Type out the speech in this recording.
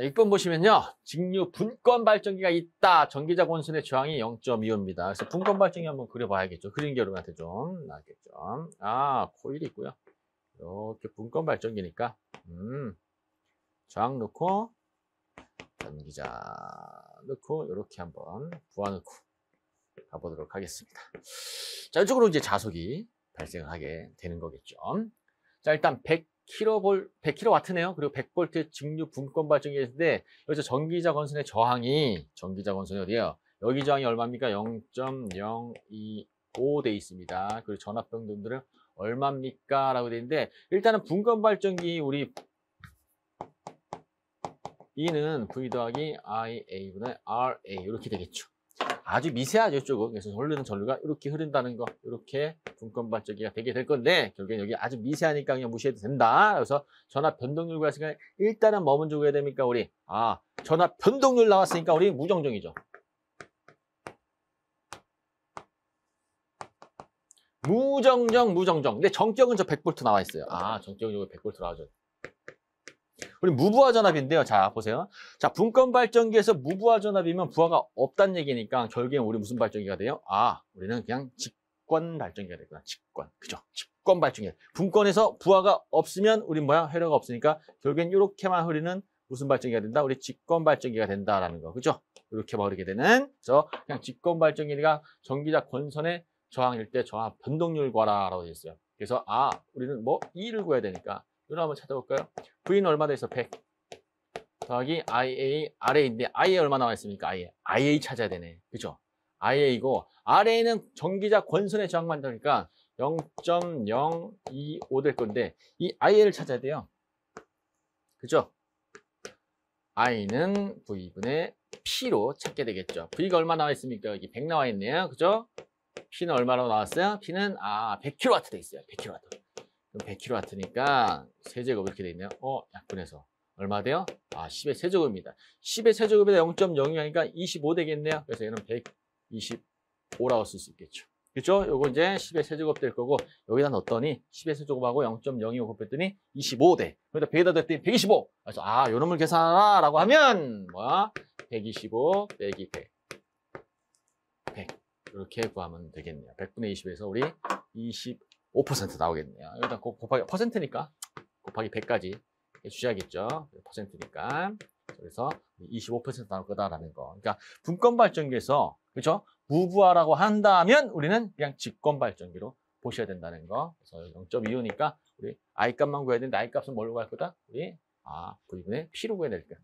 자, 6번 보시면요. 직류 분권 발전기가 있다. 전기자고 원선의 저항이 0.25입니다. 그래서 분권 발전기 한번 그려봐야겠죠. 그린 결 여러분한테 좀 나겠죠. 아, 코일이 있고요. 이렇게 분권 발전기니까 음, 저항 넣고 전기자 넣고 이렇게 한번 부하 넣고 가보도록 하겠습니다. 자, 이쪽으로 이제 자석이 발생하게 되는 거겠죠. 자, 일단 100 킬로볼 100kW네요. 그리고 100볼트의 직류 분권 발전기가 있는데 여기서 전기자 건선의 저항이 전기자 건선이 어디예요? 여기 저항이 얼마입니까? 0.025 돼 있습니다. 그리고 전압병등들은 얼마입니까? 라고 돼 있는데 일단은 분권 발전기 우리 E는 V 더하기 IA분의 RA 이렇게 되겠죠. 아주 미세하죠 조금 그래서 흐르는 전류가 이렇게 흐른다는 거 이렇게 분권 발적이가 되게 될 건데 결국엔 여기 아주 미세하니까 그냥 무시해도 된다 그래서 전압 변동률 과시간 일단은 머문 주고 해야 됩니까 우리 아 전압 변동률 나왔으니까 우리 무정정이죠 무정정 무정정 근데 정격은 저1 0 0볼트 나와 있어요 아 정격은 저1 0 0볼트 나와죠 우리 무부하 전압인데요. 자, 보세요. 자, 분권 발전기에서 무부하 전압이면 부하가 없다는 얘기니까 결국엔 우리 무슨 발전기가 돼요? 아, 우리는 그냥 직권 발전기가 되구나. 직권. 그죠? 직권 발전기. 분권에서 부하가 없으면 우리 뭐야? 회로가 없으니까 결국엔 이렇게만 흐르는 무슨 발전기가 된다? 우리 직권 발전기가 된다라는 거. 그죠? 이렇게 버리게 되는. 그래서 그냥 직권 발전기가 전기자 권선의 저항일 때 저항 변동률 과라고 되어 있어요. 그래서 아, 우리는 뭐2를 구해야 되니까 이걸 한번 찾아볼까요? V는 얼마 돼서 100 더하기 IA, RA인데 IA 얼마 나와 있습니까? IA. IA 찾아야 되네. 그죠? IA이고 RA는 전기자 권선의 저항만 되니까 0.025 될 건데 이 IA를 찾아야 돼요. 그죠? I는 V분의 P로 찾게 되겠죠. V가 얼마 나와 있습니까? 여기 100 나와 있네요. 그죠? P는 얼마로 나왔어요? P는 아 100kW 돼 있어요. 100kW. 100kW니까 세제곱 이렇게 돼 있네요. 어, 약분해서. 얼마 돼요? 아, 10의 세제곱입니다. 10의 세제곱에다 0.06이니까 25 되겠네요. 그래서 얘는 125라고 쓸 수 있겠죠. 그죠? 요거 이제 10의 세제곱 될 거고, 여기다 넣었더니 10의 세제곱하고 0.02 5 곱했더니 25대. 그러다 100에다 넣었더니 125. 그래서, 아, 요 놈을 계산하라. 라고 하면, 뭐야? 125 빼기 100. 100. 이렇게 구하면 되겠네요. 100분의 20에서 우리 20 5% 나오겠네요. 일단 곱하기 퍼센트니까 곱하기 100까지 해주셔야겠죠. 퍼센트니까. 그래서 25% 나올 거다라는 거. 그러니까 분권 발전기에서 그렇죠? 무부하라고 한다면 우리는 그냥 직권 발전기로 보셔야 된다는 거. 그래서 0.25니까 우리 i 값만 구해야 되는데 i 값은 뭘로 구할 거다? 우리 아, V분의 P로 구해야 될 거야.